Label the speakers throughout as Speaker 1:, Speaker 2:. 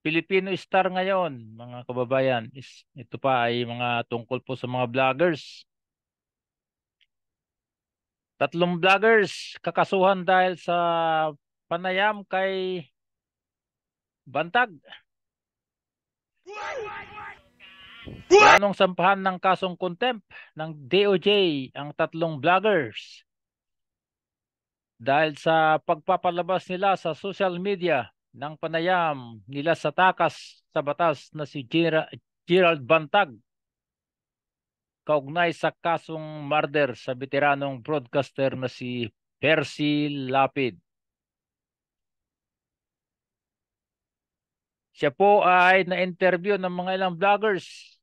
Speaker 1: Filipino Star ngayon, mga kababayan, is ito pa ay mga tungkol po sa mga vloggers. Tatlong vloggers kakasuhan dahil sa panayam kay Bantag. Planong sampahan ng kasong contempt ng DOJ ang tatlong vloggers dahil sa pagpapalabas nila sa social media ng panayam nila sa takas sa batas na si Gerald Bantag kaugnay sa kasong murder sa veteranong broadcaster na si Percy Lapid. Siya po ay na-interview ng mga ilang vloggers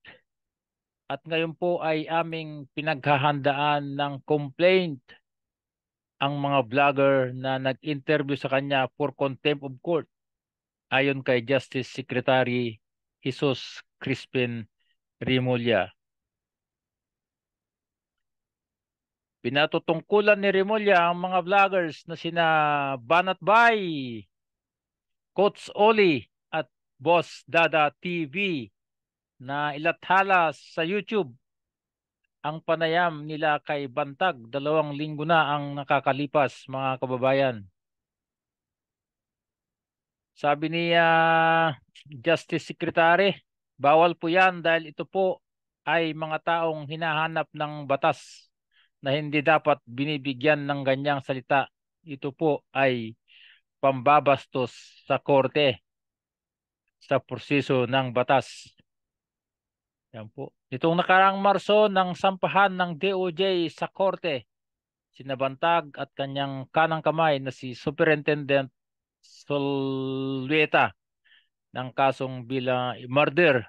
Speaker 1: at ngayon po ay aming pinaghahandaan ng complaint ang mga vlogger na nag-interview sa kanya for contempt of court ayon kay Justice Secretary Jesus Crispin Rimulya. Pinatutungkulan ni Rimulya ang mga vloggers na sina Banat Bay, Coach Oli at Boss Dada TV na ilathala sa YouTube ang panayam nila kay Bantag dalawang linggo na ang nakakalipas mga kababayan. Sabi ni uh, Justice Secretary, bawal po yan dahil ito po ay mga taong hinahanap ng batas na hindi dapat binibigyan ng ganyang salita. Ito po ay pambabastos sa korte sa proseso ng batas. Yan po. Nitong nakarang Marso ng sampahan ng DOJ sa korte, sinabantag at kanyang kanang kamay na si Superintendent Solveta ng kasong bilang murder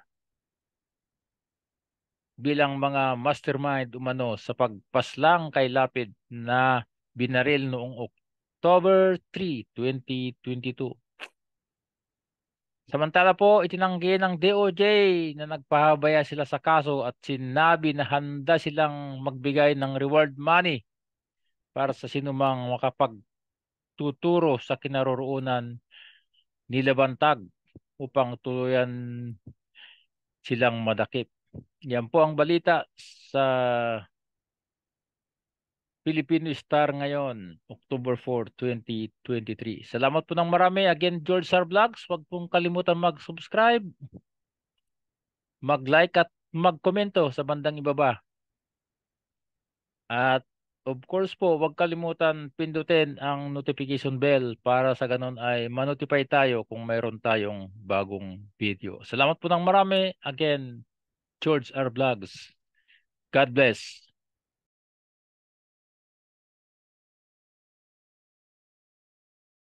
Speaker 1: bilang mga mastermind umano sa pagpaslang kay Lapid na binaril noong October 3, 2022. Samantala po, itinanggi ng DOJ na nagpahabaya sila sa kaso at sinabi na handa silang magbigay ng reward money para sa sinumang makapag tuturo sa kinaroroonan ni Labantag upang tuluyan silang madakip. Yan po ang balita sa Filipino Star ngayon, October 4, 2023. Salamat po ng marami. Again, George Sar Vlogs. Huwag pong kalimutan mag-subscribe, mag-like at mag-komento sa bandang ibaba. At Of course po, huwag kalimutan pindutin ang notification bell para sa ganun ay manotify tayo kung mayroon tayong bagong video. Salamat po ng marami. Again, George R. Vlogs. God bless.